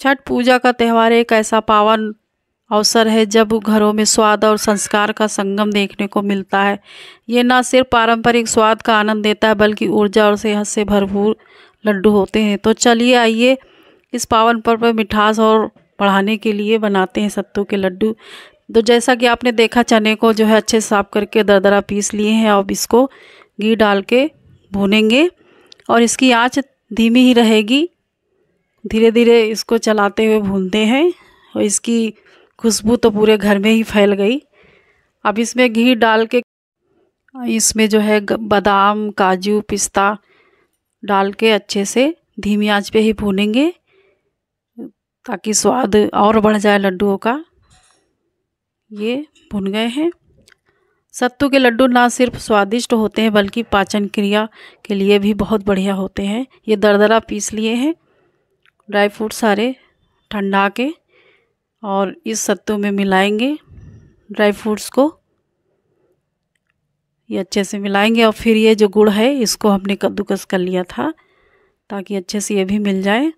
छठ पूजा का त्यौहार एक ऐसा पावन अवसर है जब घरों में स्वाद और संस्कार का संगम देखने को मिलता है ये न सिर्फ पारंपरिक स्वाद का आनंद देता है बल्कि ऊर्जा और सेहत से भरपूर लड्डू होते हैं तो चलिए आइए इस पावन पर्व पर मिठास और बढ़ाने के लिए बनाते हैं सत्तू के लड्डू तो जैसा कि आपने देखा चने को जो है अच्छे साफ करके दरदरा पीस लिए हैं अब इसको घी डाल के भूनेंगे और इसकी आँच धीमी ही रहेगी धीरे धीरे इसको चलाते हुए भूनते हैं और इसकी खुशबू तो पूरे घर में ही फैल गई अब इसमें घी डाल के इसमें जो है बादाम काजू पिस्ता डाल के अच्छे से धीमी आंच पे ही भूनेंगे ताकि स्वाद और बढ़ जाए लड्डुओं का ये भुन गए हैं सत्तू के लड्डू ना सिर्फ स्वादिष्ट होते हैं बल्कि पाचन क्रिया के लिए भी बहुत बढ़िया होते हैं ये दरदरा पीस लिए हैं ड्राई फ्रूट सारे ठंडा के और इस सत्तू में मिलाएंगे ड्राई फ्रूट्स को ये अच्छे से मिलाएंगे और फिर ये जो गुड़ है इसको हमने कद्दूकस कर लिया था ताकि अच्छे से ये भी मिल जाए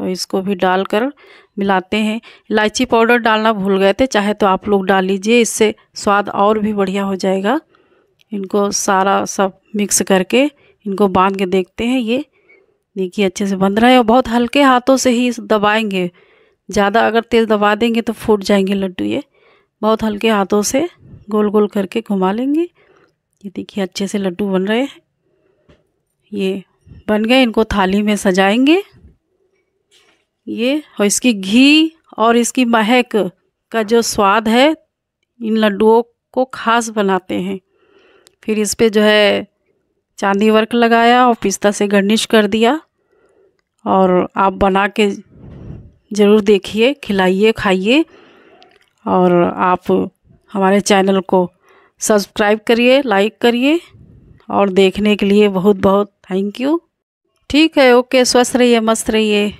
और इसको भी डालकर मिलाते हैं इलायची पाउडर डालना भूल गए थे चाहे तो आप लोग डाल लीजिए इससे स्वाद और भी बढ़िया हो जाएगा इनको सारा सब मिक्स करके इनको बांध के देखते हैं ये देखिए अच्छे से बंध रहा है और बहुत हल्के हाथों से ही दबाएंगे ज़्यादा अगर तेज़ दबा देंगे तो फूट जाएंगे लड्डू ये बहुत हल्के हाथों से गोल गोल करके घुमा लेंगे ये देखिए अच्छे से लड्डू बन रहे हैं ये बन गए इनको थाली में सजाएंगे ये और इसकी घी और इसकी महक का जो स्वाद है इन लड्डुओं को खास बनाते हैं फिर इस पर जो है चांदी वर्क लगाया और पिस्ता से गार्निश कर दिया और आप बना के ज़रूर देखिए खिलाइए खाइए और आप हमारे चैनल को सब्सक्राइब करिए लाइक करिए और देखने के लिए बहुत बहुत थैंक यू ठीक है ओके स्वस्थ रहिए मस्त रहिए